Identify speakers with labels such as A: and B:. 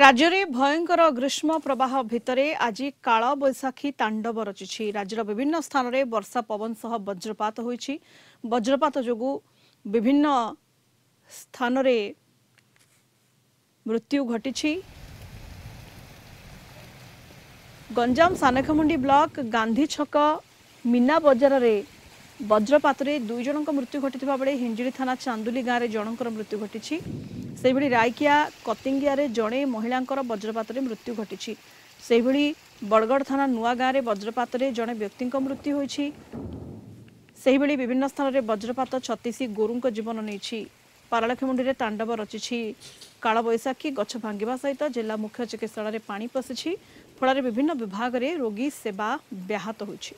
A: ରାଜ୍ୟରେ ଭୟଙ୍କର ଗ୍ରୀଷ୍ମ ପ୍ରବାହ ଭିତରେ ଆଜି କାଳବୈଶାଖୀ ତାଣ୍ଡବ ରଚିଛି ରାଜ୍ୟର ବିଭିନ୍ନ ସ୍ଥାନରେ ବର୍ଷା ପବନ ସହ ବଜ୍ରପାତ ହୋଇଛି ବଜ୍ରପାତ ଯୋଗୁଁ ବିଭିନ୍ନ ସ୍ଥାନରେ ମୃତ୍ୟୁ ଘଟିଛି ଗଞ୍ଜାମ ସାନଖମୁଣ୍ଡି ବ୍ଲକ ଗାନ୍ଧୀ ଛକ ମୀନା ବଜାରରେ ବଜ୍ରପାତରେ ଦୁଇ ଜଣଙ୍କ ମୃତ୍ୟୁ ଘଟିଥିବା ବେଳେ ହିଞ୍ଜିଳି ଥାନା ଚାନ୍ଦୁଲି ଗାଁରେ ଜଣଙ୍କର ମୃତ୍ୟୁ ଘଟିଛି ସେହିଭଳି ରାଇକିଆ କତିଙ୍ଗିଆରେ ଜଣେ ମହିଳାଙ୍କର ବଜ୍ରପାତରେ ମୃତ୍ୟୁ ଘଟିଛି ସେହିଭଳି ବଡ଼ଗଡ଼ ଥାନା ନୂଆ ଗାଁରେ ବଜ୍ରପାତରେ ଜଣେ ବ୍ୟକ୍ତିଙ୍କ ମୃତ୍ୟୁ ହୋଇଛି ସେହିଭଳି ବିଭିନ୍ନ ସ୍ଥାନରେ ବଜ୍ରପାତ ଛତିଶି ଗୋରୁଙ୍କ ଜୀବନ ନେଇଛି ପାରଳାକ୍ଷମୁଣ୍ଡିରେ ତାଣ୍ଡବ ରଚିଛି କାଳବୈଶାଖୀ ଗଛ ଭାଙ୍ଗିବା ସହିତ ଜିଲ୍ଲା ମୁଖ୍ୟ ଚିକିତ୍ସାଳୟରେ ପାଣି ପଶିଛି ଫଳରେ ବିଭିନ୍ନ ବିଭାଗରେ ରୋଗୀ ସେବା ବ୍ୟାହତ ହୋଇଛି